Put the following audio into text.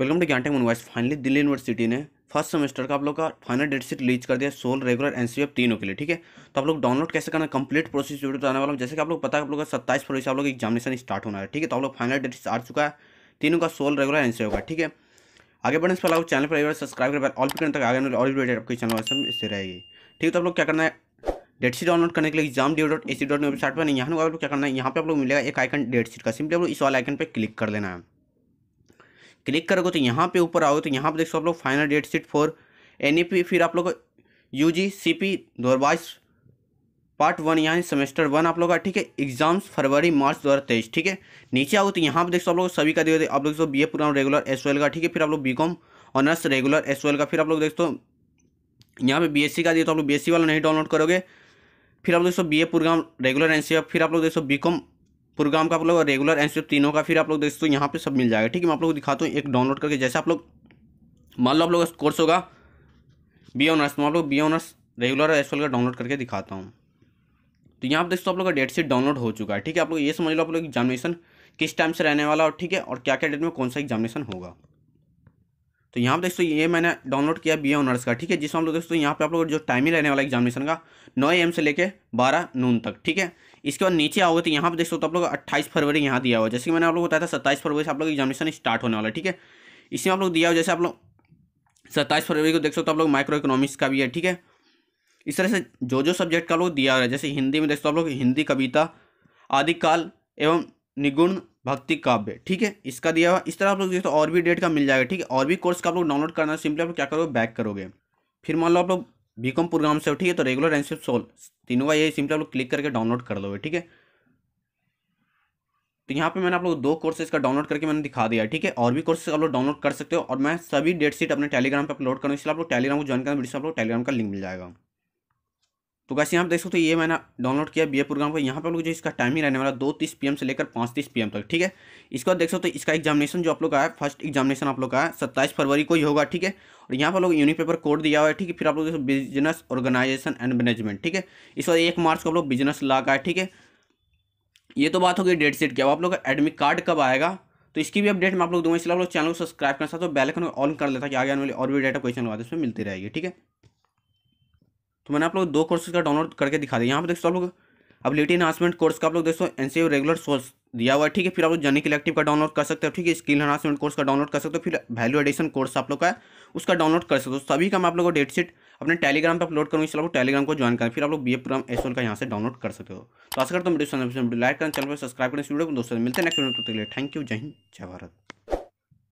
welcome to Gyan tech finally Delhi university ने first semester का आप लोग का फाइनल डेट सीट रिलीज कर दिया सोल रेगुलर एन तीनों के लिए ठीक है तो आप लोग डाउनलोड कैसे करना कंप्लीट प्रोसेस वीडियो आने वाला जैसे कि आप लोग पता है आप लोग का सत्ताईस फरवरी से आप लोग एग्जामिनेशन स्टार्ट होना है ठीक है तो आप लोग फाइनल डेट आ चुका है तीनों का सोल रेगुलर एन का होगा ठीक है आगे बढ़ने से पहले आप चैनल पर सब्सक्राइब कर ऑल पिकन तक आगे और डेट आपकी चैनल से रहेगी ठीक है तो आप लोग क्या करना है डेट सीट डाउनलोड करने के लिए exam D dot A C dot website पर नहीं यहाँ आप लोग क्या करना है यहाँ पे आप लोग मिलेगा एक आइकन डेट शीट का सिंपली आप लोग इस वाले आइकन पर क्लिक कर लेना है क्लिक करोगे तो यहाँ पे ऊपर आओगे तो यहाँ पे देख सो आप लोग final date sheet for and फिर आप लोग यू जी सी पी दो हज़ार बाईस पार्ट वन यानी सेमेस्टर वन आप लोग का ठीक है एग्जाम्स फरवरी मार्च दो हज़ार तेईस ठीक है नीचे आओ तो यहाँ पे देख सो आप लोग सभी का दे आप लोग बी ए पुराना रेगुलर एस का ठीक है फिर आप लोग B com honours regular S का फिर आप लोग देख यहाँ पे बीएससी का दिए तो आप लोग बीएससी वाला नहीं डाउनलोड करोगे फिर आप लोग so B A programme regular and फिर आप लोग देख सो बी कॉम प्रोग्राम का आप लोग रेगुलर एन तीनों का फिर आप लोग दोस्तों यहाँ पे सब मिल जाएगा ठीक है मैं आप लोग को दिखाता हूँ एक डाउनलोड करके जैसे आप लोग मान लो आप लोग कोर्स होगा बी ऑनर्स मैं आप लोग बी ऑनर्स रेगुलर एस का डाउनलोड करके दिखाता हूँ तो यहाँ पर दोस्तों आप लोग का डेट शीट डाउनलोड हो चुका है ठीक है आप लोग ये समझ लो आप लोग एग्जामिनेशन किस टाइम से रहने वाला और ठीक है और क्या क्या डेट में कौन सा एग्जामिनेशन होगा तो यहाँ पर दोस्तों ये मैंने डाउनलोड किया बी ऑनर्स का ठीक है जिसमें हम लोग दोस्तों यहाँ पे आप लोग जो टाइम ही रहने वाला एग्जामिनेशन का नौ एम से लेकर बारह नून तक ठीक है इसके बाद नीचे आओगे तो यहाँ पर दोस्तों तो आप लोग अट्ठाईस फरवरी यहाँ दिया हुआ है जैसे कि मैंने आप लोग बताया था सत्ताईस फरवरी से आप लोग एग्जामिनेशन स्टार्ट होने वाला ठीक है इसमें आप लोग दिया हुआ जैसे आप लोग सत्ताईस फरवरी को देख सकते हो तो आप लोग माइक्रो इकोनॉमिक्स का भी है ठीक है इस तरह से जो जो सब्जेक्ट का लोग दिया हुआ है जैसे हिंदी में देख सकते हो आप लोग हिंदी कविता आदिकाल एवं निगुण भक्ति काव्य ठीक है इसका दिया हुआ इस तरह आप लोग देखते तो और भी डेट का मिल जाएगा ठीक है और भी कोर्स का आप लोग डाउनलोड करना सिंपली आप लोग क्या करोगे बैक करोगे फिर मान लो आप लोग बी कॉम प्रोग्राम से हो ठीक है तो रेगुलर एनसीएफ सोल तीनों का ये सिंपली आप लोग क्लिक करके डाउनलोड कर लोगे ठीक है तो यहाँ पे मैंने आप लोग दो कोर्सेज का डाउनलोड करके मैंने दिखा दिया ठीक है और भी कोर्सेज आप लोग डाउनलोड कर सकते हो और मैं सभी डेट शीट अपने टेलीग्राम पर अपलोड करूँ इसलिए आप लोग टेलीग्राम को ज्वाइन करना वीडियो से आप लोग टेलीग्राम का लिंक मिल जाएगा तो कैसे यहाँ देख सकते हो तो ये मैंने डाउनलोड किया बी ए प्रोग्राम का यहाँ पर लोग जो इसका टाइम ही रहने वाला दो तीस पी से लेकर पाँच तीस पी तक ठीक है इसके बाद देख सकते हो तो इसका एग्जामिनेशन जो आप लोग का है फर्स्ट एग्जामिनेशन आप लोग का है सत्ताईस फरवरी को ही होगा ठीक है और यहाँ पर लोग यूनिट पेपर कोड दिया हुआ है ठीक है फिर आप लोग बिजनेस ऑर्गेनाइजेशन एंड मैनेजमेंट ठीक है इस बार एक मार्च को आप लोग बिजनेस ला का है ठीक है ये तो बात होगी डेट सेट की अब आप लोग का एडमिट कार्ड कब आएगा तो इसकी भी अपडेट मैं आप लोग दूंगा इसलिए आप लोग चैनल को सब्सक्राइब करना चाहते हो बेल आइकन ऑन कर लेता कि आगे आने वाली और भी डेटा क्वेश्चन वाले उसमें मिलती रहेगी ठीक है तो मैंने आप लोग दो कोर्सेज का डाउनलोड करके दिखा दिया यहाँ पर देखो आप लोग एबिलिटी एनहांसमेंट कोर्स का आप लोग देखो एन रेगुलर सोर्स दिया हुआ है ठीक है फिर आप लोग जर्नी कलेक्टिव का डाउनलोड कर सकते हो ठीक है स्किल एनहांसमेंट कोर्स का डाउनलोड कर सकते हो फिर वैल्यू एडिशन कोर्स आप लोग का उसका डाउनलोड कर सकते हो सभी का मैं आप लोगों को डेट शीट अपने टेलीग्राम पर अपलोड करूँगी इसलिए आप टेलीग्राम को ज्वाइन करें फिर आप लोग बी प्रोग्राम एस का यहाँ से डाउनलोड कर सकते हो तो आशा करता हूँ वीडियो लाइक करें चैनल पर सब्सक्राइब करें इस वीडियो को दोस्तों मिलते हैं नेक्स्ट वीडियो थैंक यू जय हिंद जय भारत